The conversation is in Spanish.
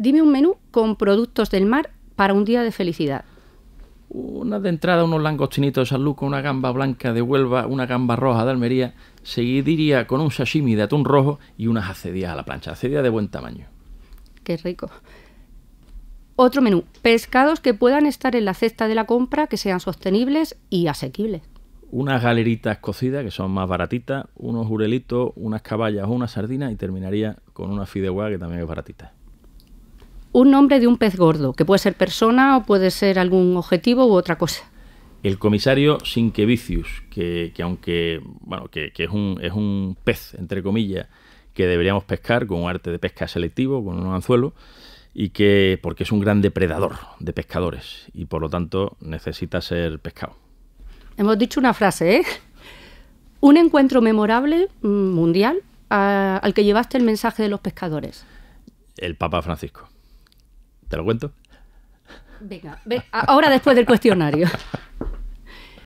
Dime un menú con productos del mar para un día de felicidad. Una de entrada, unos langostinitos de San una gamba blanca de Huelva, una gamba roja de Almería. Seguiría con un sashimi de atún rojo y unas acedías a la plancha, acedías de buen tamaño. Qué rico. Otro menú, pescados que puedan estar en la cesta de la compra, que sean sostenibles y asequibles. Unas galeritas cocidas, que son más baratitas, unos jurelitos, unas caballas, o una sardina y terminaría con una fideuá, que también es baratita un nombre de un pez gordo, que puede ser persona o puede ser algún objetivo u otra cosa. El comisario Sinquevicius, que, que aunque bueno, que, es, un, pez, entre comillas, que deberíamos pescar con un arte de pesca selectivo, con un anzuelo, y que porque es un gran depredador de pescadores y por lo tanto necesita ser pescado. Hemos dicho una frase, ¿eh? Un encuentro memorable mm, mundial al que llevaste el mensaje de los pescadores. El Papa Francisco. ¿Te lo cuento? Venga, ve, ahora después del cuestionario.